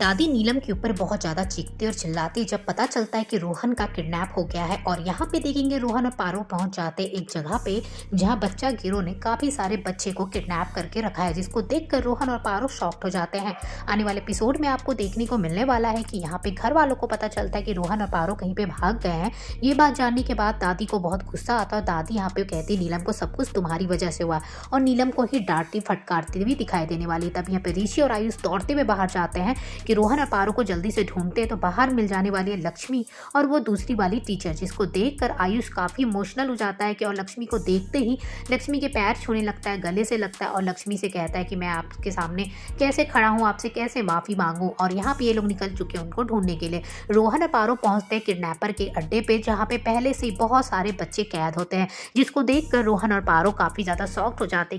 दादी नीलम के ऊपर बहुत ज़्यादा चीखती और चिल्लाती जब पता चलता है कि रोहन का किडनैप हो गया है और यहाँ पे देखेंगे रोहन और पारो पहुंच जाते एक जगह पे जहाँ बच्चा गिरो ने काफ़ी सारे बच्चे को किडनैप करके रखा है जिसको देखकर रोहन और पारो शॉक्ट हो जाते हैं आने वाले एपिसोड में आपको देखने को मिलने वाला है कि यहाँ पे घर वालों को पता चलता है कि रोहन और पारो कहीं पे भाग गए हैं ये बात जानने के बाद दादी को बहुत गुस्सा आता है और दादी यहाँ पे कहती नीलम को सब कुछ तुम्हारी वजह से हुआ और नीलम को ही डांटती फटकारती हुई दिखाई देने वाली तब यहाँ पे ऋषि और आयुष दौड़ते हुए बाहर जाते हैं कि रोहन अपारो को जल्दी से ढूंढते हैं तो बाहर मिल जाने वाली है लक्ष्मी और वो दूसरी वाली टीचर जिसको देख कर आयुष काफ़ी इमोशनल हो जाता है कि और लक्ष्मी को देखते ही लक्ष्मी के पैर छूने लगता है गले से लगता है और लक्ष्मी से कहता है कि मैं आपके सामने कैसे खड़ा हूँ आपसे कैसे माफ़ी मांगूँ और यहाँ पर ये लोग निकल चुके हैं उनको ढूंढने के लिए रोहन अपारो पहुँचते हैं किडनैपर के अड्डे पर जहाँ पर पहले से ही बहुत सारे बच्चे कैद होते हैं जिसको देख कर रोहन और पारो काफ़ी ज़्यादा सॉफ्ट हो जाते हैं